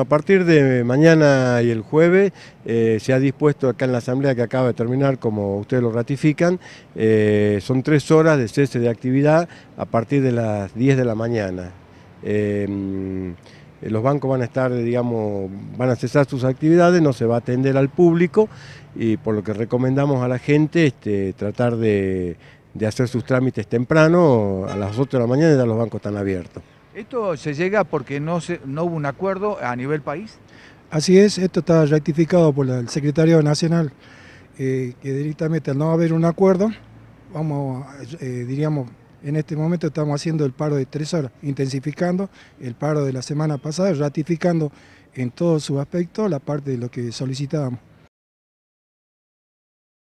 A partir de mañana y el jueves eh, se ha dispuesto acá en la asamblea que acaba de terminar, como ustedes lo ratifican, eh, son tres horas de cese de actividad a partir de las 10 de la mañana. Em, los bancos van a estar, digamos, van a cesar sus actividades, no se va a atender al público y por lo que recomendamos a la gente este, tratar de, hacer sus trámites temprano, a las 8 de la mañana ya los bancos están abiertos. ¿Esto se llega porque no, no hubo un acuerdo a nivel país? Así es, esto está ratificado por el secretario nacional, eh, que directamente al no haber un acuerdo, vamos, eh, diríamos, en este momento estamos haciendo el paro de tres horas, intensificando el paro de la semana pasada, ratificando en todos sus aspectos la parte de lo que solicitábamos.